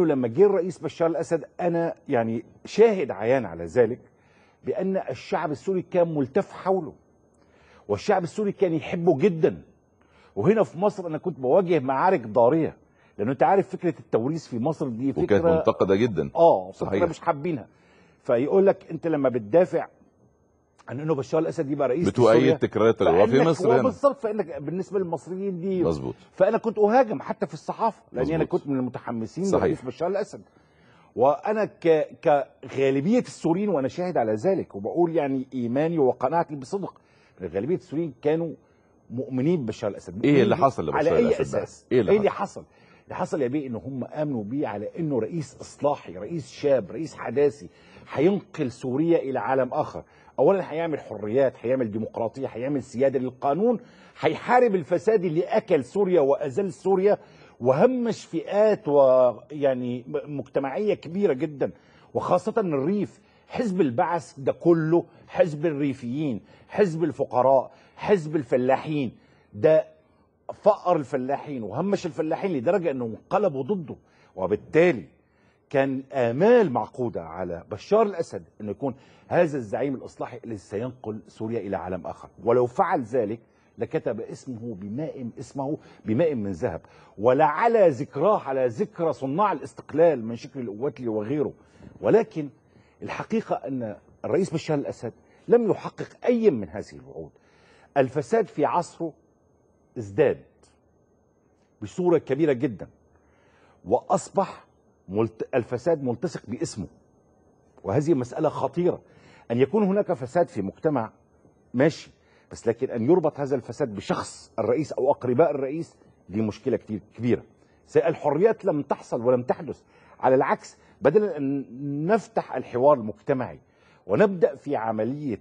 لما جه الرئيس بشار الاسد انا يعني شاهد عيان على ذلك بان الشعب السوري كان ملتف حوله والشعب السوري كان يحبه جدا وهنا في مصر انا كنت بواجه معارك ضاريه لانه انت عارف فكره التوريث في مصر دي فكره وكانت منتقده جدا اه صحيح مش حابينها فيقول لك انت لما بتدافع عن انه بشار الاسد يبقى رئيس بتؤيد تكرارات الغربه في مصر هنا بالظبط فانك بالنسبه للمصريين دي مظبوط فانا كنت اهاجم حتى في الصحافه لاني انا كنت من المتحمسين لرئيس بشار الاسد وانا ك... كغالبيه السوريين وانا شاهد على ذلك وبقول يعني ايماني وقناعتي بصدق غالبيه السوريين كانوا مؤمنين ببشار الاسد ايه اللي حصل لبشار الاسد على اي اساس ايه اللي, إيه اللي حصل؟ اللي حصل يا بيه ان هم امنوا بيه على انه رئيس اصلاحي رئيس شاب رئيس حداثي هينقل سوريا الى عالم اخر اولا هيعمل حريات هيعمل ديمقراطيه هيعمل سياده للقانون هيحارب الفساد اللي اكل سوريا وازل سوريا وهمش فئات ويعني مجتمعيه كبيره جدا وخاصه الريف حزب البعث ده كله حزب الريفيين حزب الفقراء حزب الفلاحين ده فقر الفلاحين وهمش الفلاحين لدرجة أنهم انقلبوا ضده وبالتالي كان آمال معقودة على بشار الأسد أنه يكون هذا الزعيم الإصلاحي الذي سينقل سوريا إلى عالم آخر ولو فعل ذلك لكتب اسمه بماء اسمه بماء من ذهب ولعلى ذكراه على ذكرى صناع الاستقلال من شكل الأواتلي وغيره ولكن الحقيقة أن الرئيس بشار الأسد لم يحقق أي من هذه الوعود الفساد في عصره ازداد بصورة كبيرة جدا وأصبح ملت... الفساد ملتصق باسمه وهذه مسألة خطيرة أن يكون هناك فساد في مجتمع ماشي بس لكن أن يربط هذا الفساد بشخص الرئيس أو أقرباء الرئيس دي مشكلة كتير كبيرة الحريات لم تحصل ولم تحدث على العكس بدلا أن نفتح الحوار المجتمعي ونبدأ في عملية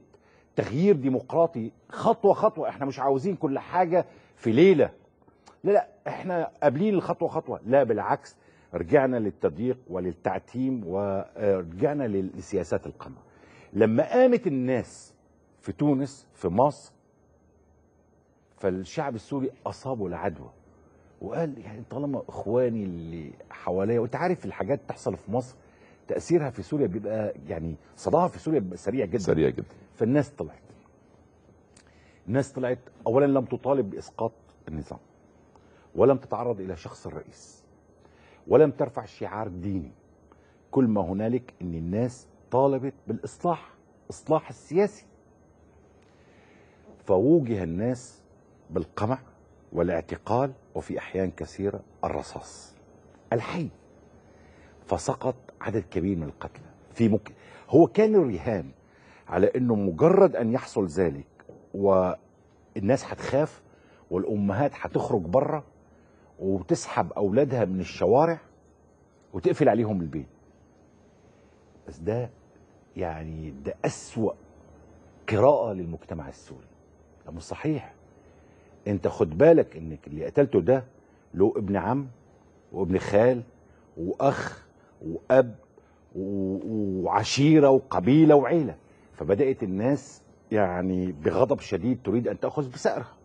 تغيير ديمقراطي خطوة خطوة احنا مش عاوزين كل حاجة في ليله لا لا احنا قابلين الخطوه خطوه لا بالعكس رجعنا للتضييق وللتعتيم ورجعنا لسياسات القمع لما قامت الناس في تونس في مصر فالشعب السوري اصابه العدوى وقال يعني طالما اخواني اللي حواليا وانت عارف الحاجات تحصل في مصر تاثيرها في سوريا بيبقى يعني صداها في سوريا بيبقى سريع جدا سريع جدا فالناس طلعت ناس طلعت اولا لم تطالب باسقاط النظام ولم تتعرض الى شخص الرئيس ولم ترفع شعار ديني كل ما هنالك ان الناس طالبت بالاصلاح اصلاح السياسي فوجه الناس بالقمع والاعتقال وفي احيان كثيره الرصاص الحي فسقط عدد كبير من القتلى في مك... هو كان الرهان على انه مجرد ان يحصل ذلك والناس هتخاف والامهات هتخرج بره وتسحب اولادها من الشوارع وتقفل عليهم البيت بس ده يعني ده اسوا قراءه للمجتمع السوري ده مش صحيح انت خد بالك انك اللي قتلته ده له ابن عم وابن خال واخ واب وعشيره وقبيله وعيله فبدات الناس يعني بغضب شديد تريد أن تأخذ بسعرها